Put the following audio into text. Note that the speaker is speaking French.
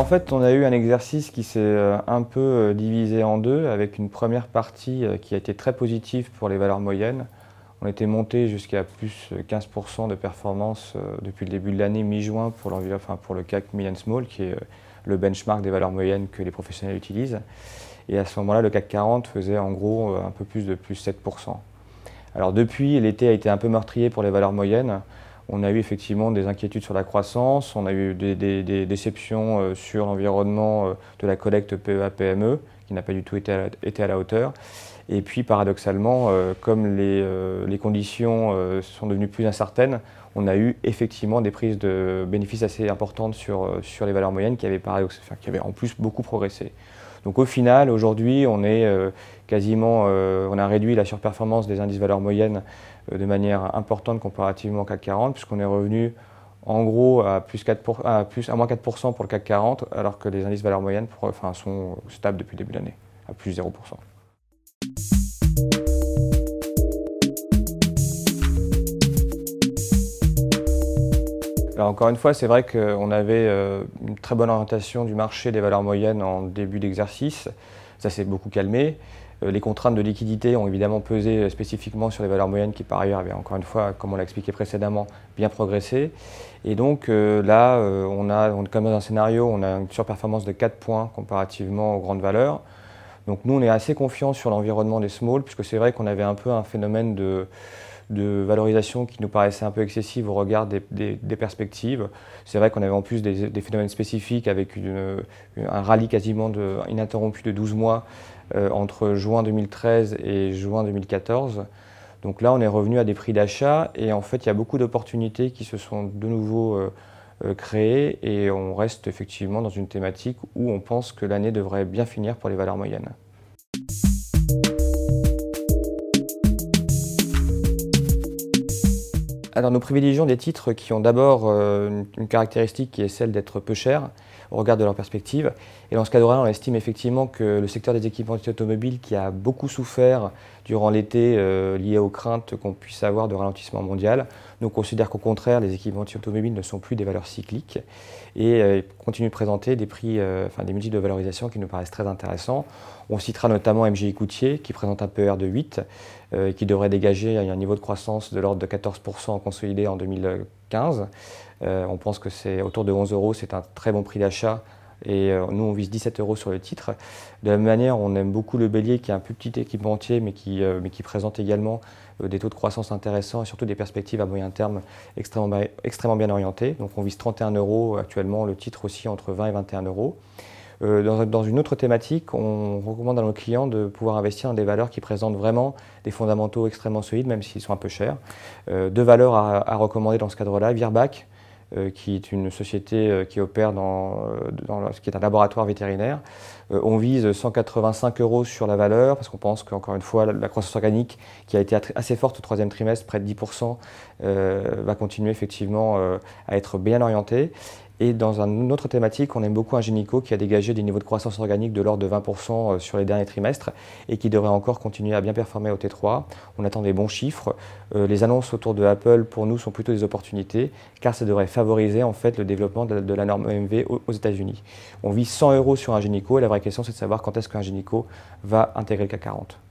En fait, on a eu un exercice qui s'est euh, un peu euh, divisé en deux, avec une première partie euh, qui a été très positive pour les valeurs moyennes. On était monté jusqu'à plus 15% de performance depuis le début de l'année, mi-juin, pour, pour le CAC Million Small, qui est le benchmark des valeurs moyennes que les professionnels utilisent. Et à ce moment-là, le CAC 40 faisait en gros un peu plus de plus 7%. Alors depuis, l'été a été un peu meurtrier pour les valeurs moyennes. On a eu effectivement des inquiétudes sur la croissance, on a eu des, déceptions euh, sur l'environnement euh, de la collecte PEA-PME, e, qui n'a pas du tout été à, la, hauteur. Et puis paradoxalement, euh, comme les, conditions sont devenues plus incertaines, on a eu effectivement des prises de bénéfices assez importantes sur, sur les valeurs moyennes qui avaient, qui avaient en plus beaucoup progressé. Donc au final, aujourd'hui, on est euh, quasiment, euh, on a réduit la surperformance des indices valeurs moyennes euh, de manière importante comparativement au CAC 40, puisqu'on est revenu en gros à, à, plus, à moins 4% pour le CAC 40, alors que les indices valeurs moyennes sont stables depuis le début de l'année, à plus 0%. Alors encore une fois, c'est vrai qu'on avait euh, une très bonne orientation du marché des valeurs moyennes en début d'exercice. Ça s'est beaucoup calmé. Euh, les contraintes de liquidité ont évidemment pesé euh, spécifiquement sur les valeurs moyennes qui par ailleurs avaient encore une fois, comme on l'a expliqué précédemment, bien progressé. Et donc là, on a, est comme dans un scénario, on a une surperformance de 4 points comparativement aux grandes valeurs. Donc nous, on est assez confiant sur l'environnement des small, puisque c'est vrai qu'on avait un peu un phénomène de de valorisation qui nous paraissait un peu excessive au regard des, perspectives. C'est vrai qu'on avait en plus des, phénomènes spécifiques avec un rallye quasiment ininterrompu de 12 mois euh, entre juin 2013 et juin 2014. Donc là, on est revenu à des prix d'achat et en fait, il y a beaucoup d'opportunités qui se sont de nouveau euh, euh, créées et on reste effectivement dans une thématique où on pense que l'année devrait bien finir pour les valeurs moyennes. Alors ah, nous privilégions des titres qui ont d'abord euh, une, caractéristique qui est celle d'être peu chers au regard de leur perspective. Et dans ce cas là on estime effectivement que le secteur des équipements automobiles qui a beaucoup souffert durant l'été euh, lié aux craintes qu'on puisse avoir de ralentissement mondial. Nous considérons qu'au contraire, les équipements automobiles ne sont plus des valeurs cycliques et euh, continuent de présenter des prix, euh, enfin des multiples de valorisation qui nous paraissent très intéressants. On citera notamment MGI Coutier qui présente un PER de 8 et qui devrait dégager un niveau de croissance de l'ordre de 14% en consolidé en 2015. on pense que c'est autour de 11 euros, c'est un très bon prix d'achat et euh, nous, on vise 17 euros sur le titre. De la même manière, on aime beaucoup le bélier, qui est un plus petit équipementier, mais qui, euh, mais qui présente également euh, des taux de croissance intéressants et surtout des perspectives à moyen terme extrêmement, extrêmement bien orientées. Donc on vise 31 euros actuellement, le titre aussi entre 20 et 21 euros. Dans, une autre thématique, on recommande à nos clients de pouvoir investir dans des valeurs qui présentent vraiment des fondamentaux extrêmement solides, même s'ils sont un peu chers. deux valeurs à, à recommander dans ce cadre-là, Virbac, euh, qui est une société euh, qui opère dans, euh, ce qui est un laboratoire vétérinaire. on vise 185 euros sur la valeur parce qu'on pense qu'encore une fois, la, croissance organique qui a été assez forte au troisième trimestre, près de 10%, va continuer effectivement à être bien orientée. Et dans une autre thématique, on aime beaucoup un génico qui a dégagé des niveaux de croissance organique de l'ordre de 20% euh, sur les derniers trimestres et qui devrait encore continuer à bien performer au T3. On attend des bons chiffres. Euh, les annonces autour de Apple, pour nous, sont plutôt des opportunités car ça devrait favoriser en fait le développement de la, norme EMV aux États-Unis. On vit 100 euros sur un et la vraie question, c'est de savoir quand est-ce qu'un génico va intégrer le CAC 40.